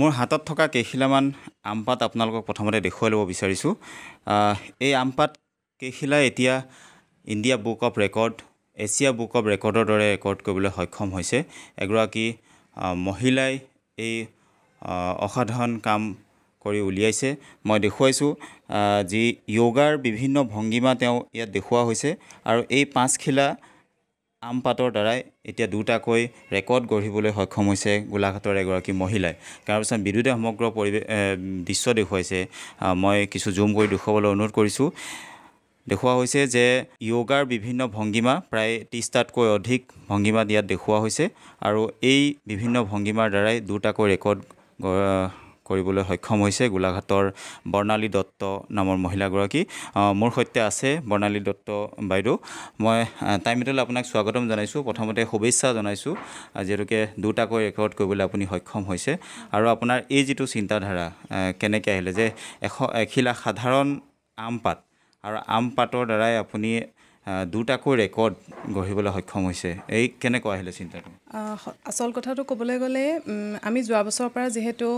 মোৰ হাতত থকা কেইশিলামান আমপাত আপোনালোকক প্ৰথমতে দেখুৱাই ল'ব বিচাৰিছোঁ এই আমপাত কেইশিলা এতিয়া India book of record Asia book of ৰেকৰ্ডৰ দৰে ৰেকৰ্ড কৰিবলৈ সক্ষম হৈছে এগৰাকী মহিলাই এই অসাধাৰণ কাম কৰি উলিয়াইছে মই দেখুৱাইছোঁ যি য়োগাৰ বিভিন্ন ভংগীমা তেওঁ ইয়াত দেখুওৱা হৈছে আৰু এই পাঁচখিলা আম পাতৰ দ্বাৰাই এতিয়া দুটাকৈ ৰেকৰ্ড গঢ়িবলৈ সক্ষম হৈছে গোলাঘাটৰ এগৰাকী মহিলাই তাৰপিছত বিদ্যুতে সমগ্ৰ পৰিৱেশ দৃশ্য দেখুৱাইছে মই কিছু জুম কৰি দেখুৱাবলৈ অনুৰোধ কৰিছোঁ দেখুওৱা হৈছে যে য়োগাৰ বিভিন্ন ভংগীমা প্ৰায় ত্ৰিছটাতকৈ অধিক ভংগীমা দিয়াত দেখুওৱা হৈছে আৰু এই বিভিন্ন ভংগীমাৰ দ্বাৰাই দুটাকৈ ৰেকৰ্ড কৰিবলৈ সক্ষম হৈছে গোলাঘাটৰ বৰ্ণালী দত্ত নামৰ মহিলাগৰাকী মোৰ সৈতে আছে বৰ্ণালী দত্ত বাইদেউ মই টাইমটোলৈ আপোনাক স্বাগতম জনাইছোঁ প্ৰথমতে শুভেচ্ছা জনাইছোঁ যিহেতুকে দুটাকৈ ৰেকৰ্ড কৰিবলৈ আপুনি সক্ষম হৈছে আৰু আপোনাৰ এই যিটো চিন্তাধাৰা কেনেকৈ আহিলে যে এশ এখিলা সাধাৰণ আম পাত আৰু আম পাতৰ দ্বাৰাই আপুনি দুটাকৈ ৰেকৰ্ড গঢ়িবলৈ সক্ষম হৈছে এই কেনেকুৱা আহিলে চিন্তাটো আচল কথাটো ক'বলৈ গ'লে আমি যোৱা বছৰৰ পৰা যিহেতু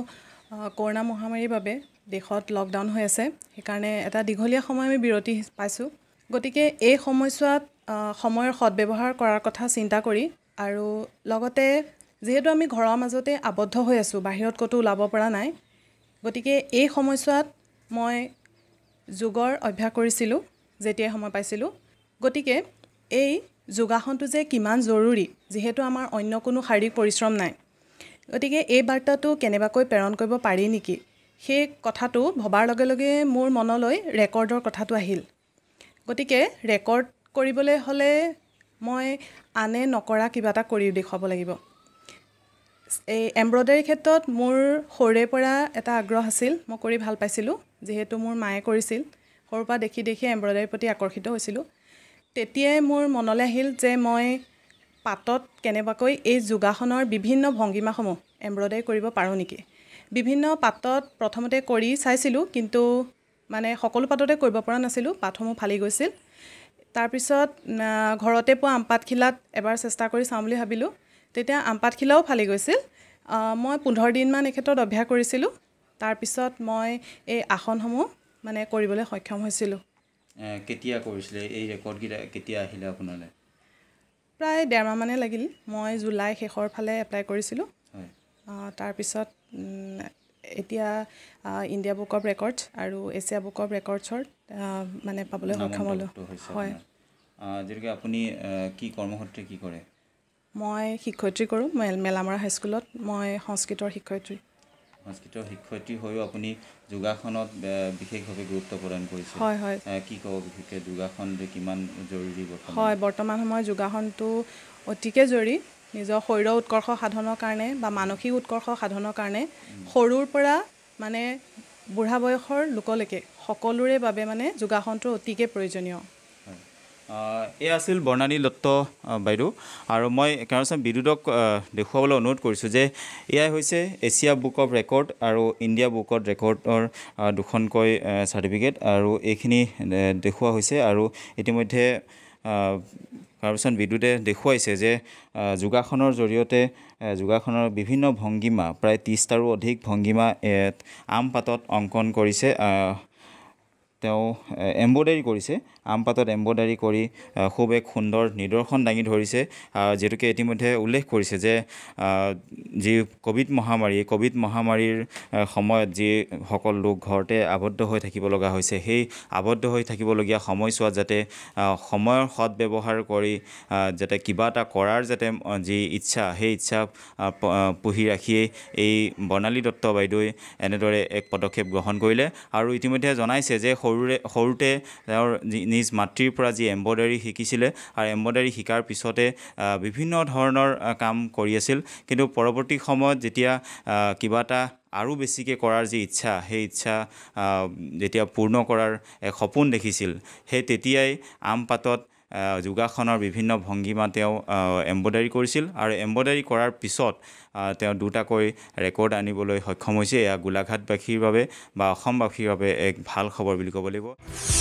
কৰোণা মহামাৰীৰ বাবে দেশত লকডাউন হৈ আছে সেইকাৰণে এটা দীঘলীয়া সময় আমি বিৰতি পাইছোঁ গতিকে এই সময়ছোৱাত সময়ৰ সদব্যৱহাৰ কৰাৰ কথা চিন্তা কৰি আৰু লগতে যিহেতু আমি ঘৰৰ মাজতে আবদ্ধ হৈ আছোঁ বাহিৰত ক'তো ওলাব পৰা নাই গতিকে এই সময়ছোৱাত মই যোগৰ অভ্যাস কৰিছিলোঁ যেতিয়াই সময় পাইছিলোঁ গতিকে এই যোগাসনটো যে কিমান জৰুৰী যিহেতু আমাৰ অন্য কোনো শাৰীৰিক পৰিশ্ৰম নাই গতিকে এই বাৰ্তাটো কেনেবাকৈ প্ৰেৰণ কৰিব পাৰি নেকি সেই কথাটো ভবাৰ লগে লগে মোৰ মনলৈ ৰেকৰ্ডৰ কথাটো আহিল গতিকে ৰেকৰ্ড কৰিবলৈ হ'লে মই আনে নকৰা কিবা এটা কৰি দেখুৱাব লাগিব এই এম্ব্ৰইডাৰীৰ ক্ষেত্ৰত মোৰ সৰুৰে পৰা এটা আগ্ৰহ আছিল মই কৰি ভাল পাইছিলোঁ যিহেতু মোৰ মায়ে কৰিছিল সৰুৰ পৰা দেখি দেখি এম্ব্ৰইডাৰীৰ প্ৰতি আকৰ্ষিত হৈছিলোঁ তেতিয়াই মোৰ মনলৈ আহিল যে মই পাতত কেনেবাকৈ এই যোগাসনৰ বিভিন্ন ভংগীমাসমূহ এম্ব্ৰইডাৰী কৰিব পাৰোঁ নেকি বিভিন্ন পাতত প্ৰথমতে কৰি চাইছিলোঁ কিন্তু মানে সকলো পাততে কৰিব পৰা নাছিলোঁ পাতসমূহ ফালি গৈছিল তাৰপিছত ঘৰতে পোৱা আমপাতখিলাত এবাৰ চেষ্টা কৰি চাওঁ বুলি ভাবিলোঁ তেতিয়া আমপাতখিলাও ফালি গৈছিল মই পোন্ধৰ দিনমান এই ক্ষেত্ৰত অভ্যাস কৰিছিলোঁ তাৰপিছত মই এই আসনসমূহ মানে কৰিবলৈ সক্ষম হৈছিলোঁ কেতিয়া কৰিছিলে এই ৰেকৰ্ডকেইটা কেতিয়া আহিলে আপোনালৈ প্ৰায় ডেৰমাহ মানে লাগিল মই জুলাই শেষৰ ফালে এপ্লাই কৰিছিলোঁ তাৰপিছত এতিয়া ইণ্ডিয়া বুক অফ ৰেকৰ্ডছ আৰু এছিয়া বুক অফ ৰেকৰ্ডছৰ মানে পাবলৈ সক্ষম হ'লোঁ হয় আপুনি কি কৰ্মসূত্ৰে কি কৰে মই শিক্ষয়িত্ৰী কৰোঁ মেলামৰা হাইস্কুলত মই সংস্কৃতৰ শিক্ষয়িত্ৰী সংস্কৃত শিক্ষয়িত্ৰী হৈও আপুনি যোগাসনত বিশেষভাৱে গুৰুত্ব প্ৰদান কৰিছে হয় হয় কি ক'ব বিশেষকৈ যোগাসন কিমান জৰুৰী হয় বৰ্তমান সময়ত যোগাসনটো অতিকে জৰুৰী নিজৰ শৰীৰৰ উৎকৰ্ষ সাধনৰ কাৰণে বা মানসিক উৎকৰ্ষ সাধনৰ কাৰণে সৰুৰ পৰা মানে বুঢ়া বয়সৰ লোকলৈকে সকলোৰে বাবে মানে যোগাসনটো অতিকে প্ৰয়োজনীয় এয়া আছিল বৰ্ণানী দত্ত বাইদেউ আৰু মই কেমেৰাচন বিদ্যুতক দেখুৱাবলৈ অনুৰোধ কৰিছোঁ যে এয়াই হৈছে এছিয়া বুক অফ ৰেকৰ্ড আৰু ইণ্ডিয়া বুক অফ ৰেকৰ্ডৰ দুখনকৈ চাৰ্টিফিকেট আৰু এইখিনি দেখুওৱা হৈছে আৰু ইতিমধ্যে কেমেৰাচন বিদ্যুতে দেখুৱাইছে যে যোগাসনৰ জৰিয়তে যোগাসনৰ বিভিন্ন ভংগীমা প্ৰায় ত্ৰিছটাৰো অধিক ভংগীমা আম পাতত অংকন কৰিছে তেওঁ এম্ব্ৰইডাৰী কৰিছে আমপাতত এম্ব্ৰইডাৰী কৰি খুব এক সুন্দৰ নিদৰ্শন দাঙি ধৰিছে যিহেতুকে ইতিমধ্যে উল্লেখ কৰিছে যে যি ক'ভিড মহামাৰী ক'ভিড মহামাৰীৰ সময়ত যি যিসকল লোক ঘৰতে আৱদ্ধ হৈ থাকিব লগা হৈছে সেই আৱদ্ধ হৈ থাকিবলগীয়া সময়ছোৱাত যাতে সময়ৰ সদব্যৱহাৰ কৰি যাতে কিবা এটা কৰাৰ যাতে যি ইচ্ছা সেই ইচ্ছা পুহি ৰাখিয়েই এই বৰ্ণালী দত্ত বাইদেৱে এনেদৰে এক পদক্ষেপ গ্ৰহণ কৰিলে আৰু ইতিমধ্যে জনাইছে যে সৰুৰে সৰুতে তেওঁৰ নিজ মাতৃৰ পৰা যি এম্ব্ৰইডাৰী শিকিছিলে আৰু এম্ব্ৰইডাৰী শিকাৰ পিছতে বিভিন্ন ধৰণৰ কাম কৰি আছিল কিন্তু পৰৱৰ্তী সময়ত যেতিয়া কিবা এটা আৰু বেছিকৈ কৰাৰ যি ইচ্ছা সেই ইচ্ছা যেতিয়া পূৰ্ণ কৰাৰ এক সপোন দেখিছিল সেই তেতিয়াই আম পাতত যোগাসনৰ বিভিন্ন ভংগীমা তেওঁ এম্ব্ৰইডাৰী কৰিছিল আৰু এম্ব্ৰইডাৰী কৰাৰ পিছত তেওঁ দুটাকৈ ৰেকৰ্ড আনিবলৈ সক্ষম হৈছে এয়া গোলাঘাটবাসীৰ বাবে বা অসমবাসীৰ বাবে এক ভাল খবৰ বুলি ক'ব লাগিব